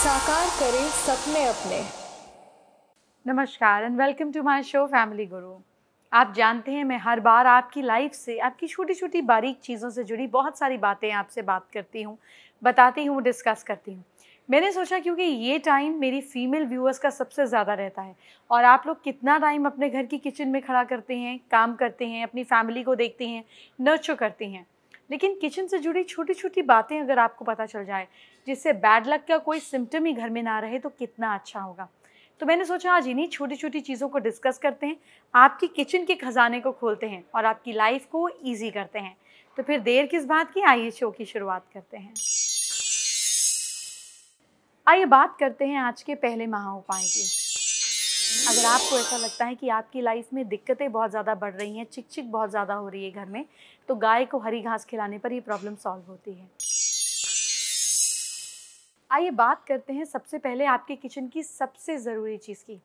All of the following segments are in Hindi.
साकार करें सपने अपने नमस्कार and welcome to my show family guru आप जानते हैं मैं हर बार आपकी लाइफ से आपकी छोटी छोटी बारीक चीज़ों से जुड़ी बहुत सारी बातें आपसे बात करती हूँ बताती हूँ डिस्कस करती हूँ मैंने सोचा क्योंकि ये टाइम मेरी फ़ीमेल व्यूअर्स का सबसे ज़्यादा रहता है और आप लोग कितना टाइम अपने घर की किचन में खड़ा करते हैं काम करते हैं अपनी फैमिली को देखते हैं नर्चो करते हैं लेकिन किचन से जुड़ी छोटी छोटी बातें अगर आपको पता चल जाए जिससे बैड लक का कोई सिम्टम ही घर में ना रहे तो कितना अच्छा होगा तो मैंने सोचा आज इन्हीं छोटी छोटी चीज़ों को डिस्कस करते हैं आपकी किचन के खजाने को खोलते हैं और आपकी लाइफ को ईजी करते हैं तो फिर देर किस बात की आइए शो की शुरुआत करते हैं आइए बात करते हैं आज के पहले महा उपाय की अगर आपको ऐसा लगता है कि आपकी लाइफ में दिक्कतें बहुत ज़्यादा बढ़ रही हैं चिक चिक बहुत ज़्यादा हो रही है घर में तो गाय को हरी घास खिलाने पर ये प्रॉब्लम सॉल्व होती है आइए बात करते हैं सबसे पहले आपके किचन की सबसे ज़रूरी चीज़ की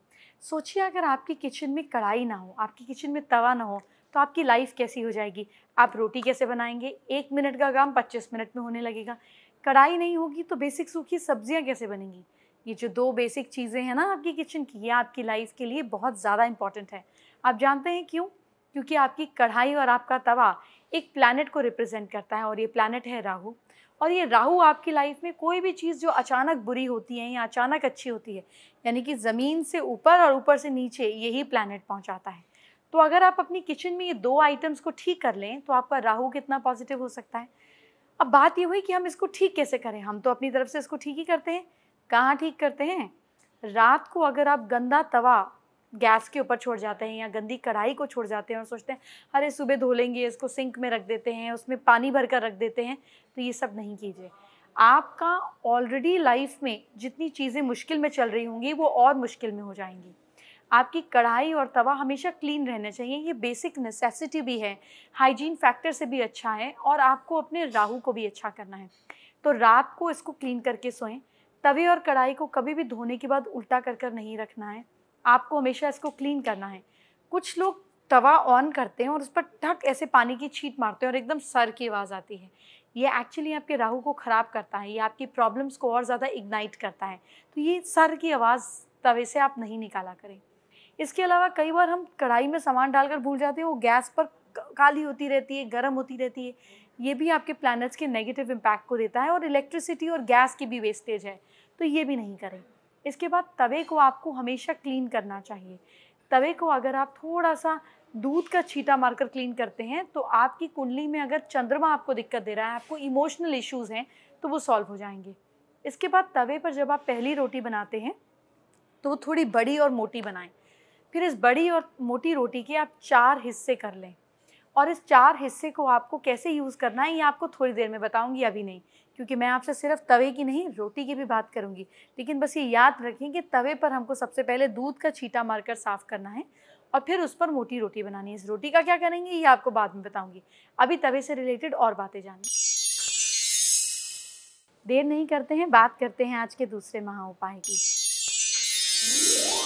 सोचिए अगर आपकी किचन में कढ़ाई ना हो आपकी किचन में तवा ना हो तो आपकी लाइफ कैसी हो जाएगी आप रोटी कैसे बनाएंगे एक मिनट का काम पच्चीस मिनट में होने लगेगा कढ़ाई नहीं होगी तो बेसिक सूखी सब्जियां कैसे बनेंगी ये जो दो बेसिक चीज़ें हैं ना आपकी किचन की ये आपकी लाइफ के लिए बहुत ज़्यादा इंपॉर्टेंट है आप जानते हैं क्यों क्योंकि आपकी कढ़ाई और आपका तवा एक प्लानट को रिप्रेजेंट करता है और ये प्लानट है राहु और ये राहु आपकी लाइफ में कोई भी चीज़ जो अचानक बुरी होती है या अचानक अच्छी होती है यानी कि ज़मीन से ऊपर और ऊपर से नीचे यही प्लानट पहुँचाता है तो अगर आप अपनी किचन में ये दो आइटम्स को ठीक कर लें तो आपका राहु कितना पॉजिटिव हो सकता है अब बात ये हुई कि हम इसको ठीक कैसे करें हम तो अपनी तरफ से इसको ठीक ही करते हैं कहाँ ठीक करते हैं रात को अगर आप गंदा तवा गैस के ऊपर छोड़ जाते हैं या गंदी कढ़ाई को छोड़ जाते हैं और सोचते हैं अरे सुबह धो लेंगे इसको सिंक में रख देते हैं उसमें पानी भर कर रख देते हैं तो ये सब नहीं कीजिए आपका ऑलरेडी लाइफ में जितनी चीज़ें मुश्किल में चल रही होंगी वो और मुश्किल में हो जाएंगी आपकी कढ़ाई और तवा हमेशा क्लीन रहना चाहिए ये बेसिक नेसेसिटी भी है हाइजीन फैक्टर से भी अच्छा है और आपको अपने राहु को भी अच्छा करना है तो रात को इसको क्लीन करके सोएं तवे और कढ़ाई को कभी भी धोने के बाद उल्टा कर कर नहीं रखना है आपको हमेशा इसको क्लीन करना है कुछ लोग तवा ऑन करते हैं और उस पर ढक ऐसे पानी की छीट मारते हैं और एकदम सर की आवाज़ आती है ये एक्चुअली आपके राहु को ख़राब करता है ये आपकी प्रॉब्लम्स को और ज़्यादा इग्नाइट करता है तो ये सर की आवाज़ तवे से आप नहीं निकाला करें इसके अलावा कई बार हम कढ़ाई में सामान डालकर भूल जाते हैं वो गैस पर काली होती रहती है गर्म होती रहती है ये भी आपके प्लानट्स के नेगेटिव इम्पैक्ट को देता है और इलेक्ट्रिसिटी और गैस की भी वेस्टेज है तो ये भी नहीं करें इसके बाद तवे को आपको हमेशा क्लीन करना चाहिए तवे को अगर आप थोड़ा सा दूध का छीटा मारकर क्लीन करते हैं तो आपकी कुंडली में अगर चंद्रमा आपको दिक्कत दे रहा है आपको इमोशनल इश्यूज़ हैं तो वो सॉल्व हो जाएंगे इसके बाद तवे पर जब आप पहली रोटी बनाते हैं तो वो थोड़ी बड़ी और मोटी बनाएं फिर इस बड़ी और मोटी रोटी के आप चार हिस्से कर लें और इस चार हिस्से को आपको कैसे यूज़ करना है ये आपको थोड़ी देर में बताऊंगी अभी नहीं क्योंकि मैं आपसे सिर्फ तवे की नहीं रोटी की भी बात करूंगी लेकिन बस ये याद रखें कि तवे पर हमको सबसे पहले दूध का छीटा मारकर साफ़ करना है और फिर उस पर मोटी रोटी बनानी है इस रोटी का क्या करेंगे ये आपको बाद में बताऊंगी अभी तवे से रिलेटेड और बातें जानी देर नहीं करते हैं बात करते हैं आज के दूसरे महा उपाय की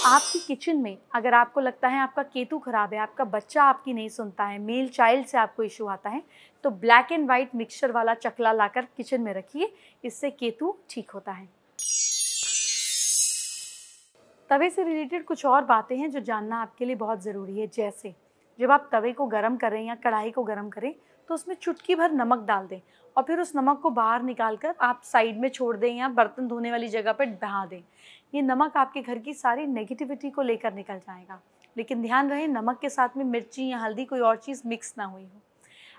आपकी किचन में अगर आपको लगता है आपका केतु खराब है आपका बच्चा आपकी नहीं सुनता है मेल चाइल्ड से आपको इशू आता है तो ब्लैक एंड वाइट मिक्सचर वाला चकला लाकर किचन में रखिए इससे केतु ठीक होता है तवे से रिलेटेड कुछ और बातें हैं जो जानना आपके लिए बहुत ज़रूरी है जैसे जब आप तवे को गर्म करें या कढ़ाई को गर्म करें तो उसमें चुटकी भर नमक डाल दें और फिर उस नमक को बाहर निकाल कर आप साइड में छोड़ दें या बर्तन धोने वाली जगह पर बहा दें ये नमक आपके घर की सारी नेगेटिविटी को लेकर निकल जाएगा लेकिन ध्यान रहे नमक के साथ में मिर्ची या हल्दी कोई और चीज़ मिक्स ना हुई हो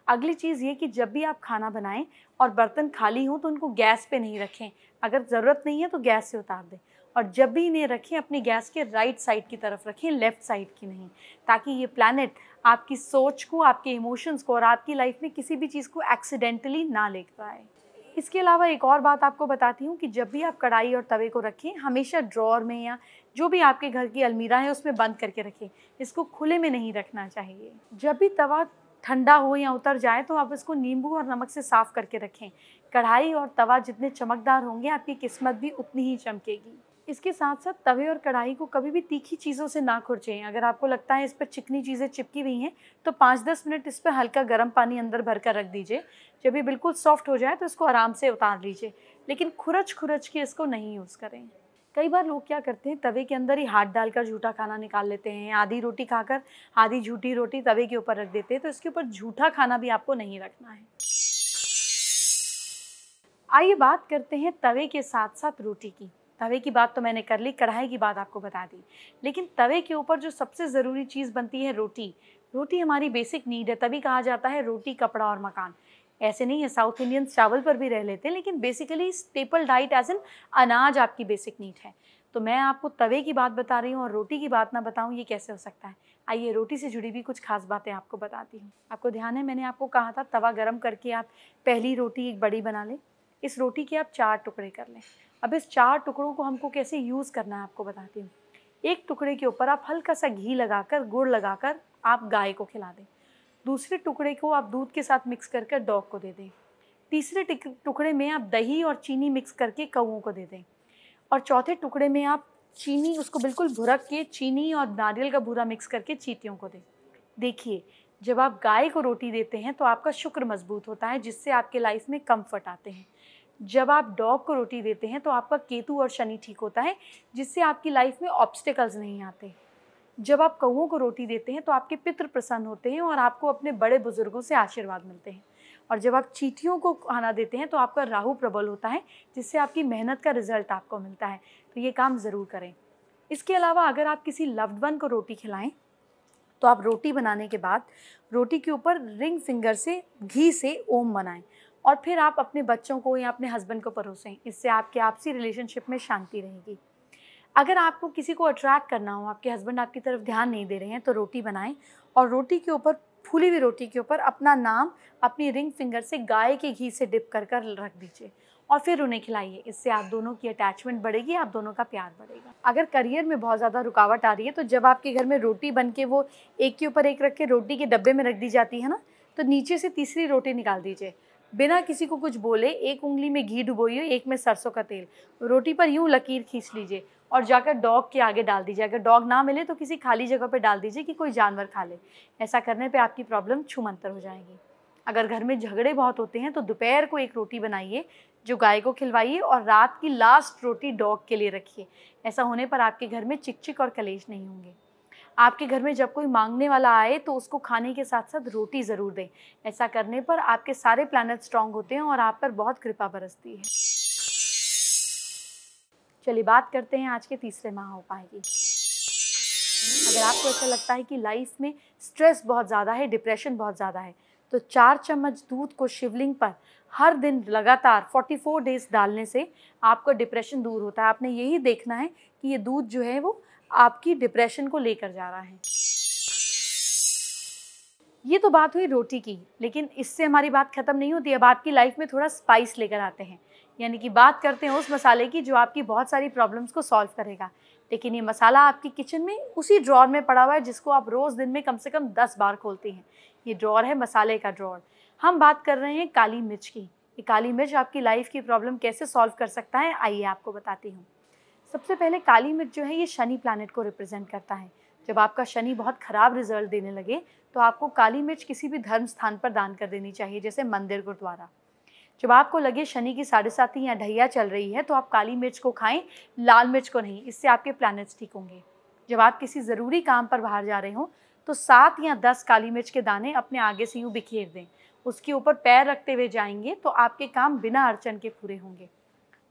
अगली चीज़ ये कि जब भी आप खाना बनाएं और बर्तन खाली हों तो उनको गैस पे नहीं रखें अगर ज़रूरत नहीं है तो गैस से उतार दें और जब भी इन्हें रखें अपनी गैस के राइट साइड की तरफ रखें लेफ़्ट साइड की नहीं ताकि ये प्लानट आपकी सोच को आपके इमोशंस को और आपकी लाइफ में किसी भी चीज़ को एक्सीडेंटली ना ले पाए इसके अलावा एक और बात आपको बताती हूँ कि जब भी आप कढ़ाई और तवे को रखें हमेशा ड्रॉर में या जो भी आपके घर की अलमीरा है उसमें बंद करके रखें इसको खुले में नहीं रखना चाहिए जब भी तवा ठंडा हो या उतर जाए तो आप इसको नींबू और नमक से साफ़ करके रखें कढ़ाई और तवा जितने चमकदार होंगे आपकी किस्मत भी उतनी ही चमकेगी इसके साथ साथ तवे और कढ़ाई को कभी भी तीखी चीज़ों से ना खुरचें अगर आपको लगता है इस पर चिकनी चीज़ें चिपकी हुई हैं तो पाँच दस मिनट इस पर हल्का गर्म पानी अंदर भर कर रख दीजिए जब ये बिल्कुल सॉफ्ट हो जाए तो इसको आराम से उतार लीजिए लेकिन खुरच खुरच के इसको नहीं यूज़ करें कई बार लोग क्या करते हैं तवे के अंदर ही हाथ डालकर झूठा खाना निकाल लेते हैं आधी रोटी खाकर आधी झूठी रोटी तवे के ऊपर रख देते हैं तो इसके ऊपर झूठा खाना भी आपको नहीं रखना है आइए बात करते हैं तवे के साथ साथ रोटी की तवे की बात तो मैंने कर ली कढ़ाई की बात आपको बता दी लेकिन तवे के ऊपर जो सबसे ज़रूरी चीज़ बनती है रोटी रोटी हमारी बेसिक नीड है तभी कहा जाता है रोटी कपड़ा और मकान ऐसे नहीं है साउथ इंडियन चावल पर भी रह लेते हैं लेकिन basically staple diet as an अनाज आपकी बेसिक नीड है तो मैं आपको तवे की बात बता रही हूँ और रोटी की बात ना बताऊँ ये कैसे हो सकता है आइए रोटी से जुड़ी भी कुछ खास बातें आपको बताती हूँ आपको ध्यान है मैंने आपको कहा था तवा गर्म करके आप पहली रोटी एक बड़ी बना लें इस रोटी के आप चार टुकड़े कर लें अब इस चार टुकड़ों को हमको कैसे यूज़ करना है आपको बताती हूँ एक टुकड़े के ऊपर आप हल्का सा घी लगाकर गुड़ लगाकर आप गाय को खिला दें दूसरे टुकड़े को आप दूध के साथ मिक्स कर कर डॉग को दे दें तीसरे टुकड़े में आप दही और चीनी मिक्स करके कौओं को दे दें और चौथे टुकड़े में आप चीनी उसको बिल्कुल भुरक के चीनी और नारियल का भूरा मिक्स करके चीटियों को दें देखिए जब आप गाय को रोटी देते हैं तो आपका शुक्र मजबूत होता है जिससे आपके लाइफ में कम्फर्ट आते हैं जब आप डॉग को रोटी देते हैं तो आपका केतु और शनि ठीक होता है जिससे आपकी लाइफ में ऑब्स्टिकल्स नहीं आते जब आप कौओं को रोटी देते हैं तो आपके पितृ प्रसन्न होते हैं और आपको अपने बड़े बुजुर्गों से आशीर्वाद मिलते हैं और जब आप चीटियों को खाना देते हैं तो आपका राहु प्रबल होता है जिससे आपकी मेहनत का रिजल्ट आपको मिलता है तो ये काम ज़रूर करें इसके अलावा अगर आप किसी लव्ड वन को रोटी खिलाएं तो आप रोटी बनाने के बाद रोटी के ऊपर रिंग फिंगर से घी से ओम बनाएं और फिर आप अपने बच्चों को या अपने हस्बैंड को परोसें इससे आपके आपसी रिलेशनशिप में शांति रहेगी अगर आपको किसी को अट्रैक्ट करना हो आपके हस्बैंड आपकी तरफ ध्यान नहीं दे रहे हैं तो रोटी बनाएं और रोटी के ऊपर फूली हुई रोटी के ऊपर अपना नाम अपनी रिंग फिंगर से गाय के घी से डिप कर कर रख दीजिए और फिर उन्हें खिलाइए इससे आप दोनों की अटैचमेंट बढ़ेगी आप दोनों का प्यार बढ़ेगा अगर करियर में बहुत ज़्यादा रुकावट आ रही है तो जब आपके घर में रोटी बन के वो एक के ऊपर एक रख के रोटी के डब्बे में रख दी जाती है ना तो नीचे से तीसरी रोटी निकाल दीजिए बिना किसी को कुछ बोले एक उंगली में घी डुबोइए एक में सरसों का तेल रोटी पर यूँ लकीर खींच लीजिए और जाकर डॉग के आगे डाल दीजिए अगर डॉग ना मिले तो किसी खाली जगह पर डाल दीजिए कि कोई जानवर खा ले ऐसा करने पर आपकी प्रॉब्लम छुमंतर हो जाएगी अगर घर में झगड़े बहुत होते हैं तो दोपहर को एक रोटी बनाइए जो गाय को खिलवाइए और रात की लास्ट रोटी डॉग के लिए रखिए ऐसा होने पर आपके घर में चिकचिक और कलेश नहीं होंगे आपके घर में जब कोई मांगने वाला आए तो उसको खाने के साथ साथ रोटी ज़रूर दें ऐसा करने पर आपके सारे प्लानट स्ट्रांग होते हैं और आप पर बहुत कृपा बरसती है चलिए बात करते हैं आज के तीसरे महा उपाय की अगर आपको ऐसा लगता है कि लाइफ में स्ट्रेस बहुत ज़्यादा है डिप्रेशन बहुत ज़्यादा है तो चार चम्मच दूध को शिवलिंग पर हर दिन लगातार 44 डेज डालने से आपका डिप्रेशन दूर होता है आपने यही देखना है कि ये दूध जो है वो आपकी डिप्रेशन को लेकर जा रहा है ये तो बात हुई रोटी की लेकिन इससे हमारी बात ख़त्म नहीं होती अब आपकी लाइफ में थोड़ा स्पाइस लेकर आते हैं यानी कि बात करते हैं उस मसाले की जो आपकी बहुत सारी प्रॉब्लम्स को सॉल्व करेगा लेकिन ये मसाला आपकी किचन में उसी ड्रॉर में पड़ा हुआ है जिसको आप रोज़ दिन में कम से कम दस बार खोलते हैं ये ड्रॉर है मसाले का ड्रॉर हम बात कर रहे हैं काली मिर्च की ये काली मिर्च आपकी लाइफ की प्रॉब्लम कैसे सॉल्व कर सकता है आइए आपको बताती हूँ सबसे पहले काली मिर्च जो है ये शनि प्लानट को रिप्रेजेंट करता है जब आपका शनि बहुत ख़राब रिजल्ट देने लगे तो आपको काली मिर्च किसी भी धर्म स्थान पर दान कर देनी चाहिए जैसे मंदिर गुरुद्वारा जब आपको लगे शनि की साढ़े साथी या ढैया चल रही है तो आप काली मिर्च को खाएं लाल मिर्च को नहीं इससे आपके प्लानट्स ठीक होंगे जब आप किसी ज़रूरी काम पर बाहर जा रहे हों तो सात या दस काली मिर्च के दाने अपने आगे से यूँ बिखेर दें उसके ऊपर पैर रखते हुए जाएंगे तो आपके काम बिना अड़चन के पूरे होंगे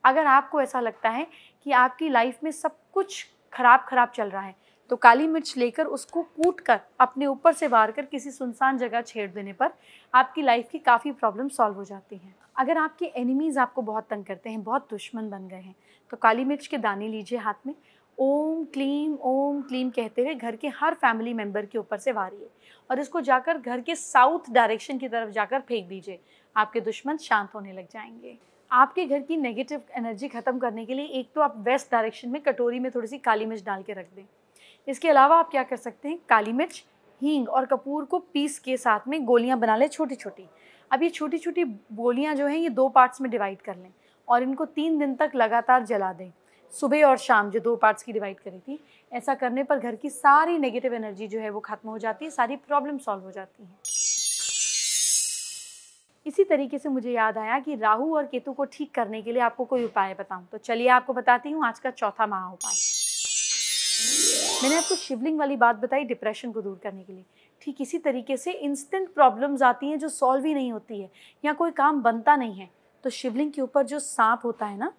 अगर आपको ऐसा लगता है कि आपकी लाइफ में सब कुछ खराब खराब चल रहा है तो काली मिर्च लेकर उसको कूट कर अपने ऊपर से वार कर किसी सुनसान जगह छेड़ देने पर आपकी लाइफ की काफ़ी प्रॉब्लम सॉल्व हो जाती हैं अगर आपके एनिमीज़ आपको बहुत तंग करते हैं बहुत दुश्मन बन गए हैं तो काली मिर्च के दाने लीजिए हाथ में ओम क्लीम ओम क्लीम कहते हुए घर के हर फैमिली मेम्बर के ऊपर से वारिए और इसको जाकर घर के साउथ डायरेक्शन की तरफ जाकर फेंक दीजिए आपके दुश्मन शांत होने लग जाएंगे आपके घर की नेगेटिव एनर्जी ख़त्म करने के लिए एक तो आप वेस्ट डायरेक्शन में कटोरी में थोड़ी सी काली मिर्च डाल के रख दें इसके अलावा आप क्या कर सकते हैं काली मिर्च हींग और कपूर को पीस के साथ में गोलियाँ बना लें छोटी छोटी अब ये छोटी छोटी गोलियाँ जो हैं ये दो पार्ट्स में डिवाइड कर लें और इनको तीन दिन तक लगातार जला दें सुबह और शाम जो दो पार्ट्स की डिवाइड करी थी ऐसा करने पर घर की सारी नेगेटिव एनर्जी जो है वो ख़त्म हो जाती है सारी प्रॉब्लम सॉल्व हो जाती है इसी तरीके से मुझे याद आया कि राहु और केतु को ठीक करने के लिए आपको कोई उपाय बताऊं तो चलिए आपको बताती हूँ आज का चौथा महा उपाय मैंने आपको शिवलिंग वाली बात बताई डिप्रेशन को दूर करने के लिए ठीक इसी तरीके से इंस्टेंट प्रॉब्लम्स आती हैं जो सॉल्व ही नहीं होती है या कोई काम बनता नहीं है तो शिवलिंग के ऊपर जो सांप होता है ना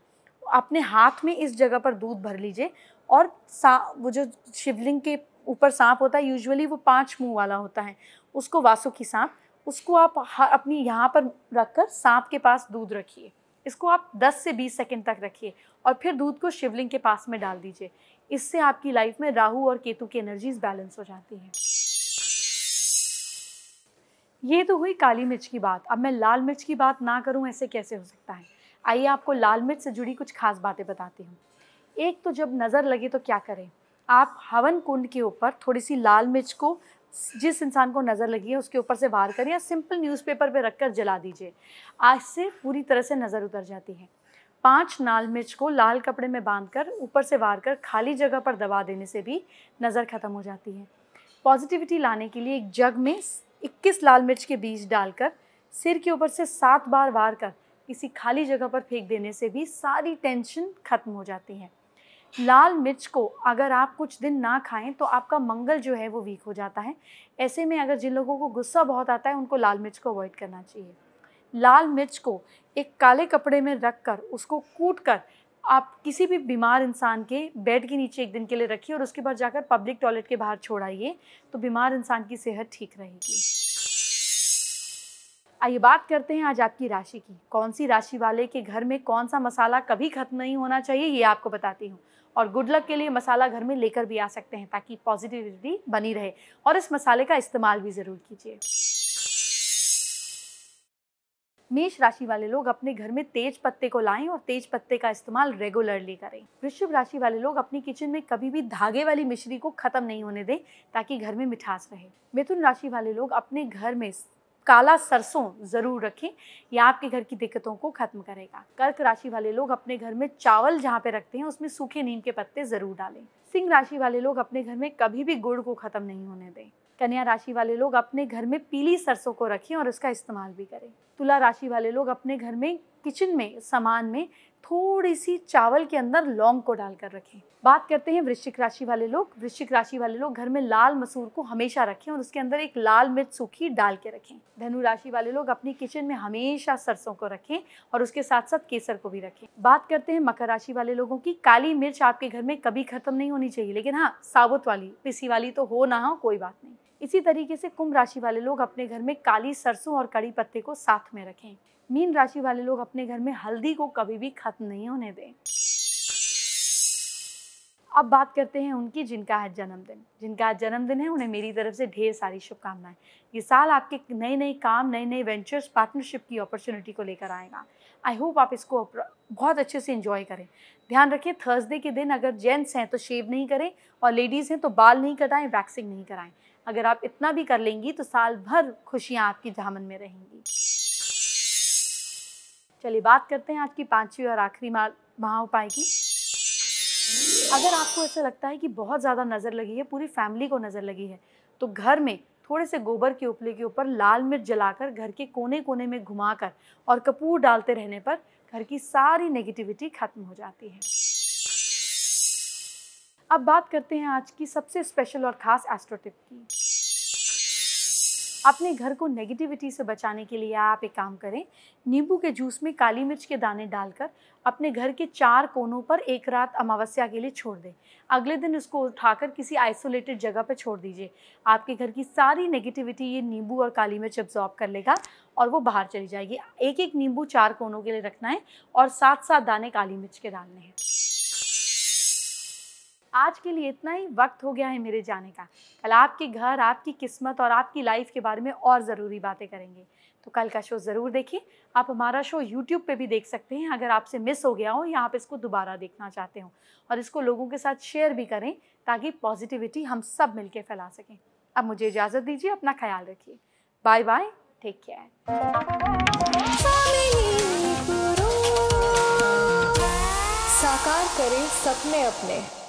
अपने हाथ में इस जगह पर दूध भर लीजिए और सा वो जो शिवलिंग के ऊपर सांप होता है यूजुअली वो पांच मुंह वाला होता है उसको वासुकी सांप उसको आप अपनी यहाँ पर रख कर सांप के पास दूध रखिए इसको आप 10 से 20 सेकंड तक रखिए और फिर दूध को शिवलिंग के पास में डाल दीजिए इससे आपकी लाइफ में राहु और केतु की एनर्जीज बैलेंस हो जाती हैं ये तो हुई काली मिर्च की बात अब मैं लाल मिर्च की बात ना करूं ऐसे कैसे हो सकता है आइए आपको लाल मिर्च से जुड़ी कुछ खास बातें बताती हूँ एक तो जब नज़र लगे तो क्या करें आप हवन कुंड के ऊपर थोड़ी सी लाल मिर्च को जिस इंसान को नज़र लगी है उसके ऊपर से वार करें या सिंपल न्यूज़पेपर पे रखकर जला दीजिए आज से पूरी तरह से नज़र उतर जाती है पांच लाल मिर्च को लाल कपड़े में बांधकर ऊपर से वार कर खाली जगह पर दबा देने से भी नज़र ख़त्म हो जाती है पॉजिटिविटी लाने के लिए एक जग में 21 लाल मिर्च के बीज डालकर सिर के ऊपर से सात बार वार कर किसी खाली जगह पर फेंक देने से भी सारी टेंशन खत्म हो जाती है लाल मिर्च को अगर आप कुछ दिन ना खाएं तो आपका मंगल जो है वो वीक हो जाता है ऐसे में अगर जिन लोगों को गुस्सा बहुत आता है उनको लाल मिर्च को अवॉइड करना चाहिए लाल मिर्च को एक काले कपड़े में रख कर उसको कूट कर आप किसी भी बीमार इंसान के बेड के नीचे एक दिन के लिए रखिए और उसके बाद जाकर पब्लिक टॉयलेट के बाहर छोड़ाइए तो बीमार इंसान की सेहत ठीक रहेगी आइए बात करते हैं आज आपकी राशि की कौन सी राशि वाले के घर में कौन सा मसाला कभी खत्म नहीं होना चाहिए ये आपको बताती हूँ और गुड लक के लिए मसाला घर में लेकर भी आ सकते हैं ताकि पॉजिटिविटी बनी रहे और इस मसाले का इस्तेमाल भी ज़रूर कीजिए मेष राशि वाले लोग अपने घर में तेज पत्ते को लाएं और तेज पत्ते का इस्तेमाल रेगुलरली करें वृश्चिक राशि वाले लोग अपनी किचन में कभी भी धागे वाली मिश्री को खत्म नहीं होने दें ताकि घर में मिठास रहे मिथुन राशि वाले लोग अपने घर में काला सरसों ज़रूर रखें यह आपके घर की दिक्कतों को ख़त्म करेगा कर्क राशि वाले लोग अपने घर में चावल जहाँ पे रखते हैं उसमें सूखे नीम के पत्ते ज़रूर डालें सिंह राशि वाले लोग अपने घर में कभी भी गुड़ को ख़त्म नहीं होने दें कन्या राशि वाले लोग अपने घर में पीली सरसों को रखें और उसका इस्तेमाल भी करें तुला राशि वाले लोग अपने घर में किचन में सामान में थोड़ी सी चावल के अंदर लौंग को डालकर रखें बात करते हैं वृश्चिक राशि वाले लोग वृश्चिक राशि वाले लोग घर में लाल मसूर को हमेशा रखें और उसके अंदर एक लाल मिर्च सूखी डाल के रखें धनु राशि वाले लोग अपनी किचन में हमेशा सरसों को रखें और उसके साथ साथ केसर को भी रखें बात करते हैं मकर राशि वाले लोगों की काली मिर्च आपके घर में कभी खत्म नहीं होनी चाहिए लेकिन हाँ साबुत वाली पिसी वाली तो हो ना हो कोई बात नहीं इसी तरीके से कुंभ राशि वाले लोग अपने घर में काली सरसों और कड़ी पत्ते को साथ में रखें मीन राशि वाले लोग अपने घर में हल्दी को कभी भी खत्म नहीं होने दें अब बात करते हैं उनकी जिनका आज जन्मदिन जिनका आज जन्मदिन है उन्हें मेरी तरफ से ढेर सारी शुभकामनाएं ये साल आपके नए नए काम नए नए वेंचर्स पार्टनरशिप की अपॉर्चुनिटी को लेकर आएगा आई होप आप इसको बहुत अच्छे से इंजॉय करें ध्यान रखें थर्सडे के दिन अगर जेंट्स हैं तो शेव नहीं करें और लेडीज़ हैं तो बाल नहीं कटाएं वैक्सिंग नहीं कराएं अगर आप इतना भी कर लेंगी तो साल भर खुशियाँ आपकी जामन में रहेंगी चलिए बात करते हैं आज की पांचवी और आखिरी महा उपाय की अगर आपको ऐसा लगता है कि बहुत ज़्यादा नज़र लगी है पूरी फैमिली को नज़र लगी है तो घर में थोड़े से गोबर के उपले के ऊपर लाल मिर्च जलाकर घर के कोने कोने में घुमाकर और कपूर डालते रहने पर घर की सारी नेगेटिविटी खत्म हो जाती है अब बात करते हैं आज की सबसे स्पेशल और ख़ास एस्ट्रोटिप की अपने घर को नेगेटिविटी से बचाने के लिए आप एक काम करें नींबू के जूस में काली मिर्च के दाने डालकर अपने घर के चार कोनों पर एक रात अमावस्या के लिए छोड़ दें अगले दिन उसको उठाकर किसी आइसोलेटेड जगह पर छोड़ दीजिए आपके घर की सारी नेगेटिविटी ये नींबू और काली मिर्च एब्जॉर्ब कर लेगा और वो बाहर चली जाएगी एक एक नींबू चार कोनों के लिए रखना है और सात सात दाने काली मिर्च के डालने हैं आज के लिए इतना ही वक्त हो गया है मेरे जाने का कल आपके घर आपकी किस्मत और आपकी लाइफ के बारे में और ज़रूरी बातें करेंगे तो कल का शो ज़रूर देखिए आप हमारा शो यूट्यूब पे भी देख सकते हैं अगर आपसे मिस हो गया हो या आप इसको दोबारा देखना चाहते हो और इसको लोगों के साथ शेयर भी करें ताकि पॉजिटिविटी हम सब मिलकर फैला सकें अब मुझे इजाज़त दीजिए अपना ख्याल रखिए बाय बाय टेक केयर साकार करें सपने अपने